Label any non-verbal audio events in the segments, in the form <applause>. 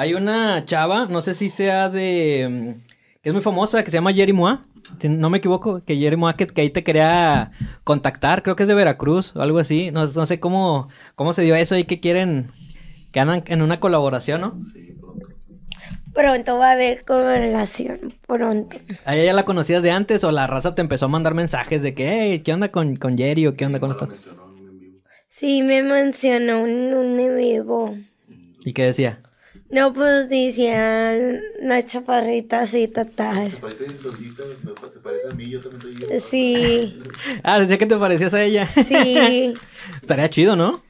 Hay una chava, no sé si sea de... Mm, que es muy famosa, que se llama Jerry Moa. Si no me equivoco, que Jerry Moa, que, ahí te quería contactar, creo que es de Veracruz o algo así. No, sé cómo, cómo se dio eso y que quieren... Que andan en una colaboración, ¿no? Sí, pronto va a haber colaboración, pronto. ¿Ahí ya la conocías de antes o la raza te empezó a mandar mensajes de que, hey, ¿qué onda con, con Jerry o qué onda con esto? Sí, me mencionó un, un, vivo. ¿Y qué decía? No, pues decían una chaparrita, así total. Chaparrita se parece a mí, yo también estoy... Sí. <laughs> ah, decía que te parecías a ella. Sí. <laughs> Estaría chido, ¿no?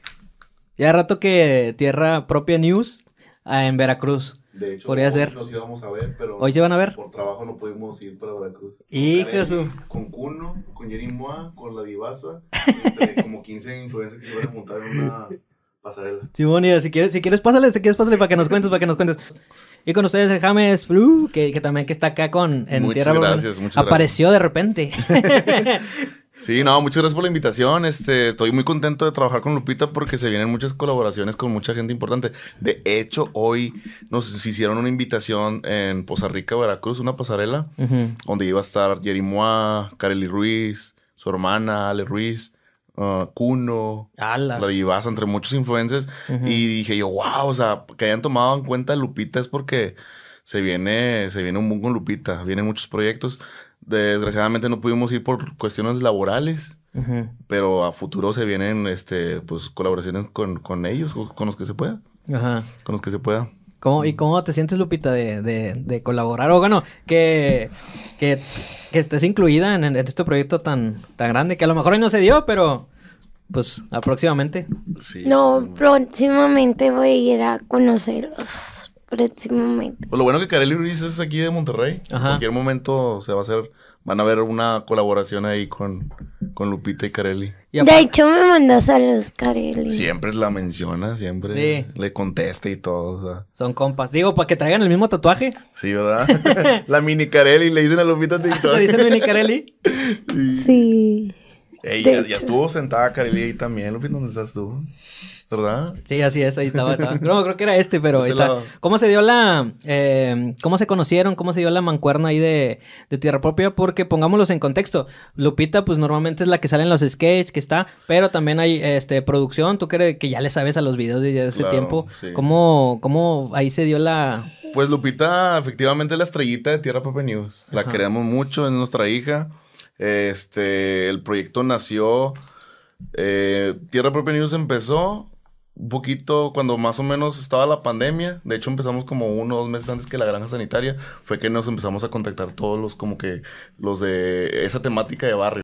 Ya rato que Tierra Propia News ah, en Veracruz. De hecho, Podría hoy ser. a ver, pero... ¿Hoy se van a ver? Por trabajo no pudimos ir para Veracruz. ¡Y Jesús! Con Cuno, con Jerry Moa, con La Divaza, entre como 15 influencers que se van a montar en una... Pasarela. Sí, bonita, si quieres, si quieres, pásale, si quieres, pásale para que nos cuentes, para que nos cuentes. Y con ustedes el James Flu, que, también que está acá con en muchas gracias, gracias. Apareció de repente. <laughs> sí, no, muchas gracias por la invitación. Este, estoy muy contento de trabajar con Lupita porque se vienen muchas colaboraciones con mucha gente importante. De hecho, hoy nos hicieron una invitación en Poza Rica, Veracruz, una pasarela, donde iba a estar Jerry Moa, Kareli Ruiz, su hermana, Ale Ruiz Ah, Kuno, la entre muchos influencers. Y dije yo, wow, o sea, que hayan tomado en cuenta Lupita es porque se viene, se viene un boom con Lupita, vienen muchos proyectos. Desgraciadamente no pudimos ir por cuestiones laborales. Pero a futuro se vienen este, pues, colaboraciones con, con ellos, con los que se pueda. Con los que se pueda. ¿Cómo, ¿Y cómo te sientes, Lupita, de, de, de colaborar? O bueno, que, que, estés incluida en, este proyecto tan, tan grande, que a lo mejor hoy no se dio, pero pues próximamente. no, próximamente voy a ir a conocerlos próximamente. Pues lo bueno que Kareli Ruiz es aquí de Monterrey. Ajá. En cualquier momento se va a hacer, van a ver una colaboración ahí con, con Lupita y Kareli. De hecho, me mandó los Kareli. Siempre la menciona, siempre sí. le contesta y todo. O sea. Son compas. Digo, para que traigan el mismo tatuaje. Sí, ¿verdad? <laughs> la mini Kareli, le dicen a Lupita todo. <laughs> ¿Le dicen mini Kareli? <laughs> sí ya, estuvo sentada Caribe ahí también, Lupita, ¿dónde estás tú? ¿Verdad? Sí, así es, ahí estaba. <laughs> No, creo que era este, pero ahí este está. ¿Cómo se dio la. Eh, ¿Cómo se conocieron? ¿Cómo se dio la mancuerna ahí de, Tierra Propia? Porque pongámoslos en contexto. Lupita, pues normalmente es la que sale en los sketches, que está, pero también hay este producción. Tú crees que ya le sabes a los videos de ese tiempo. ¿Cómo, ahí se dio la.? Pues Lupita, efectivamente, es la estrellita de Tierra Propia News. La creamos queremos mucho, es nuestra hija. Este, el proyecto nació. Eh, Tierra Propia News empezó un poquito cuando más o menos estaba la pandemia. De hecho, empezamos como uno o dos meses antes que la granja sanitaria. Fue que nos empezamos a contactar todos los como que los de esa temática de barrio.